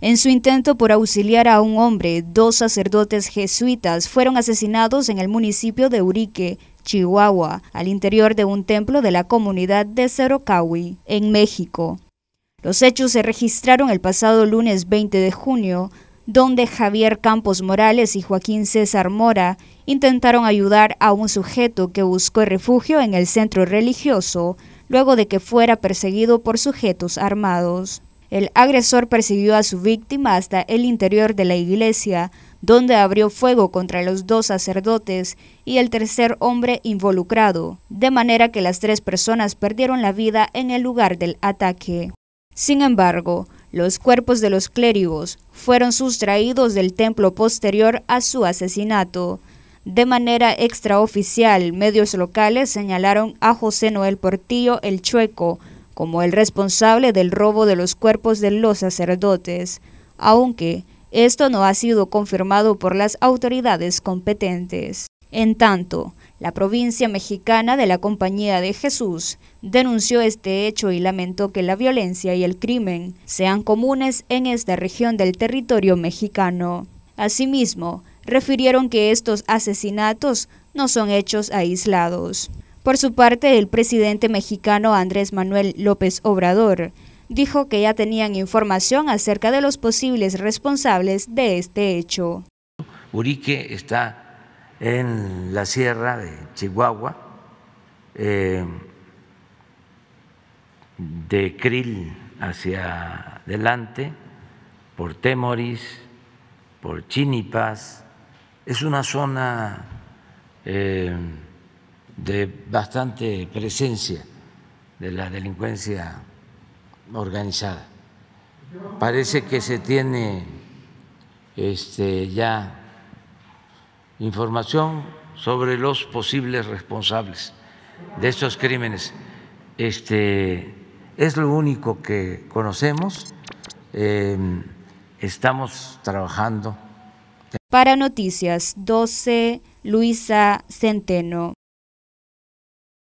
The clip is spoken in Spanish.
En su intento por auxiliar a un hombre, dos sacerdotes jesuitas fueron asesinados en el municipio de Urique, Chihuahua, al interior de un templo de la comunidad de Cerocawi, en México. Los hechos se registraron el pasado lunes 20 de junio, donde Javier Campos Morales y Joaquín César Mora intentaron ayudar a un sujeto que buscó refugio en el centro religioso, luego de que fuera perseguido por sujetos armados. El agresor persiguió a su víctima hasta el interior de la iglesia, donde abrió fuego contra los dos sacerdotes y el tercer hombre involucrado, de manera que las tres personas perdieron la vida en el lugar del ataque. Sin embargo, los cuerpos de los clérigos fueron sustraídos del templo posterior a su asesinato. De manera extraoficial, medios locales señalaron a José Noel Portillo el Chueco, como el responsable del robo de los cuerpos de los sacerdotes, aunque esto no ha sido confirmado por las autoridades competentes. En tanto, la provincia mexicana de la Compañía de Jesús denunció este hecho y lamentó que la violencia y el crimen sean comunes en esta región del territorio mexicano. Asimismo, refirieron que estos asesinatos no son hechos aislados. Por su parte, el presidente mexicano Andrés Manuel López Obrador dijo que ya tenían información acerca de los posibles responsables de este hecho. Urique está en la sierra de Chihuahua, eh, de Krill hacia adelante, por Temoris, por Chinipas. Es una zona... Eh, de bastante presencia de la delincuencia organizada. Parece que se tiene este, ya información sobre los posibles responsables de estos crímenes. Este, es lo único que conocemos. Eh, estamos trabajando. Para Noticias 12, Luisa Centeno.